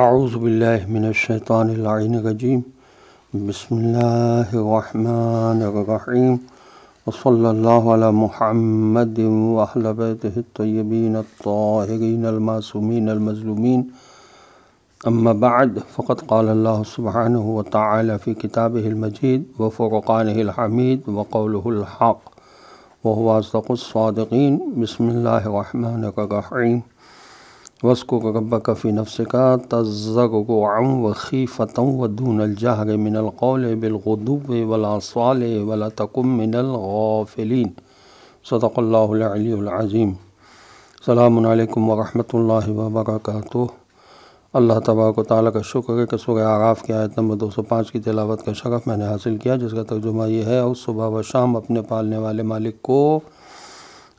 أعوذ بالله من الشيطان اللعين الرجيم بسم الله الرحمن الرحيم وصلى الله على محمد وأهل بيته الطيبين الطاهرين المعصومين المظلومين أما بعد فقد قال الله سبحانه وتعالى في كتابه المجيد وفرقانه الحميد وقوله الحق وهو أصدق الصادقين بسم الله الرحمن الرحيم वस्को واسكك ربك في نفسك تزرعا وخيفة ودون الجهر من القول بالغدو والآصال ولا تكن من वलासवाल वल तकुम العلي العظيم सलाम अलैकुम वरहमतुल्लाह वबरकatuh अल्लाह तबाक ताली का शुक्र है कि सुबह आगाफ़ की आयत नंबर 205 की तलावत का शरफ़ मैंने हासिल किया जिसका तर्जुमा यह है उस सुबह व शाम अपने पालने वाले मालिक को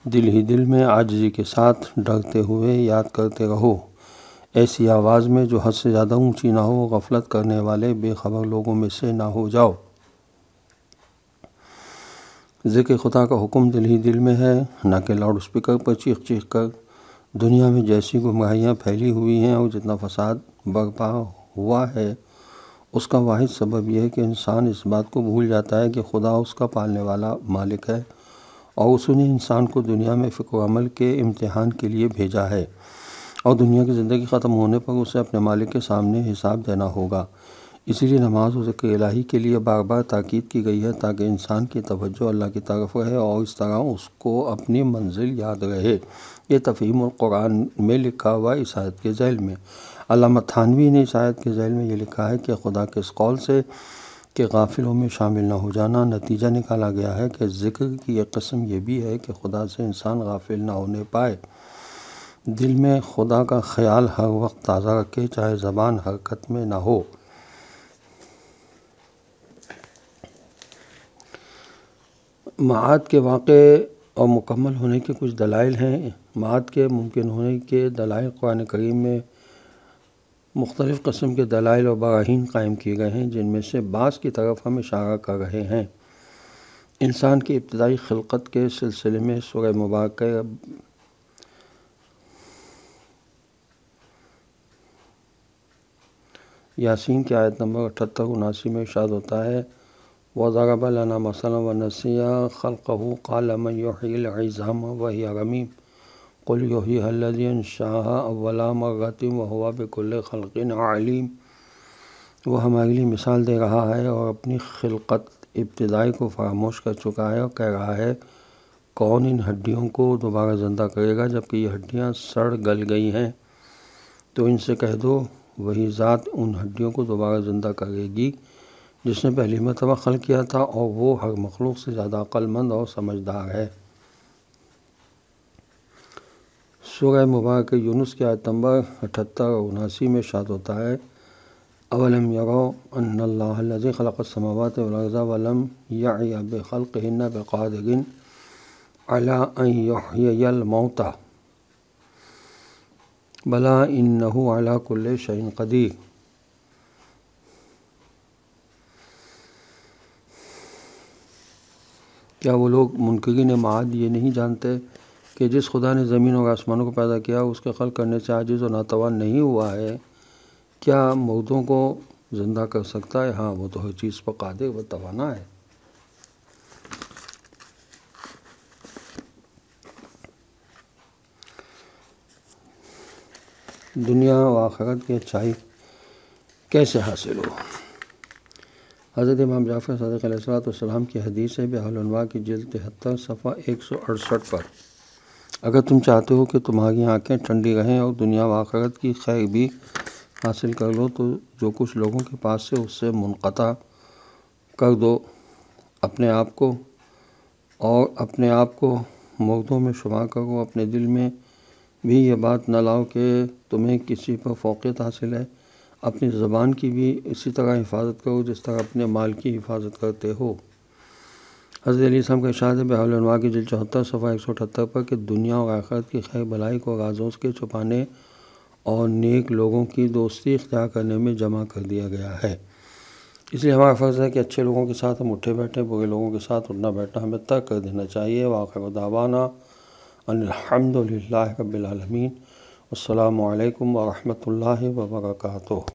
दिल ही दिल में जी के साथ ढलते हुए याद करते रहो ऐसी आवाज़ में जो हद से ज़्यादा ऊंची ना हो गफलत करने वाले बेखबर लोगों में से ना हो जाओ ज़िक्र खुदा का हुक्म दिल ही दिल में है ना कि लाउड स्पीकर पर चीख चीख कर दुनिया में जैसी गुमराहियाँ फैली हुई हैं और जितना फसाद बरपा हुआ है उसका वाद सबब यह है कि इंसान इस बात को भूल जाता है कि खुदा उसका पालने वाला मालिक है और उसने इंसान को दुनिया में फ़िक्र अमल के इम्तहान के लिए भेजा है और दुनिया की ज़िंदगी ख़त्म होने पर उसे अपने मालिक के सामने हिसाब देना होगा इसीलिए नमाज और के इलाही के लिए बार बार ताकद की गई है ताकि इंसान की तवज्जो अल्लाह की तरफ रहे और इस तरह उसको अपनी मंजिल याद रहे ये और कुरान में लिखा हुआ इस के जैल में अलामा थानवी ने इस के जैल में ये लिखा है कि खुदा के इस कौल से के गाफ़िलों में शामिल ना हो जाना नतीजा निकाला गया है कि ज़िक्र की एक कस्म यह भी है कि खुदा से इंसान गाफ़िल ना होने पाए दिल में खुदा का ख्याल हर वक्त ताज़ा रखे चाहे ज़बान हरकत में ना हो माद के वाक़ और मुकम्मल होने के कुछ दलाइल हैं माद के मुमकिन होने के दलाइल कुरान करीम में मुख्तलिफ़ कस्म के दलाइल और बराहीन क़ायम किए गए हैं जिनमें से बास की तरफ हम इशारा कर रहे हैं इंसान की इब्तदाई खिलकत के सिलसिले में सूर्य मुबारक यासीन की आयत नंबर अठहत्तर उनासी में इशाद होता है वज़रबलाना मसलम व नसिया खलकहू कालम योज़ाम वही रमीम कुल यही हल्लदीन शाह अव्वला मगतिम वहुआ बिकुल खलकिन आलिम वो हमारे लिए मिसाल दे रहा है और अपनी खिलकत इब्तदाई को फरामोश कर चुका है और कह रहा है कौन इन हड्डियों को दोबारा ज़िंदा करेगा जबकि ये हड्डियाँ सड़ गल गई हैं तो इनसे कह दो वही ज़ात उन हड्डियों को दोबारा ज़िंदा करेगी जिसने पहली मरतबा खल किया था और वो हर मखलूक से ज़्यादा अक्लमंद और समझदार है सूरह मुबारक यूनुस के आतंबर नंबर अठहत्तर और उनासी में शाद होता है अवलम यरो अन्नल्लाजी वलम या बख़लक़ हिन्न बक़ादगिन अला बला इन अला कुल्ल शहीन कदीर क्या वो लोग मुनकिन माद ये नहीं जानते कि जिस खुदा ने ज़मीन और आसमानों को पैदा किया उसके खल करने से आजिज़ और नातवान नहीं हुआ है क्या मुर्दों को ज़िंदा कर सकता है हाँ वो तो हर चीज़ पर कादे व तोाना है दुनिया व आखरत की अच्छाई कैसे हासिल हो हज़रत इमाम जाफ़र सदक सलाम की हदीस है बेहलवा की जल्द तिहत्तर सफ़ा एक सौ अड़सठ पर अगर तुम चाहते हो कि तुम्हारी आंखें ठंडी रहें और दुनिया व आखरत की खैर भी हासिल कर लो तो जो कुछ लोगों के पास है उससे मुनक़ा कर दो अपने आप को और अपने आप को मुर्दों में शुमार करो अपने दिल में भी ये बात न लाओ कि तुम्हें किसी पर फोकियत हासिल है अपनी ज़बान की भी इसी तरह हिफाजत करो जिस तरह अपने माल की हिफाजत करते हो हज़रत साहब का इशाद बहलवा की जल चौहत्तर सफ़ा एक सौ अठहत्तर पर कि दुनिया और आखरत की खैर भलाई को आगाज़ों के छुपाने और नेक लोगों की दोस्ती इख्तियार करने में जमा कर दिया गया है इसलिए हमारा फ़र्ज़ है कि अच्छे लोगों के साथ हम उठे बैठे बुरे लोगों के साथ उठना बैठना हमें तय कर देना चाहिए वाक़ दावाना अलहमदिल्ला कबीआलमीन असलकम वरहमल वर्का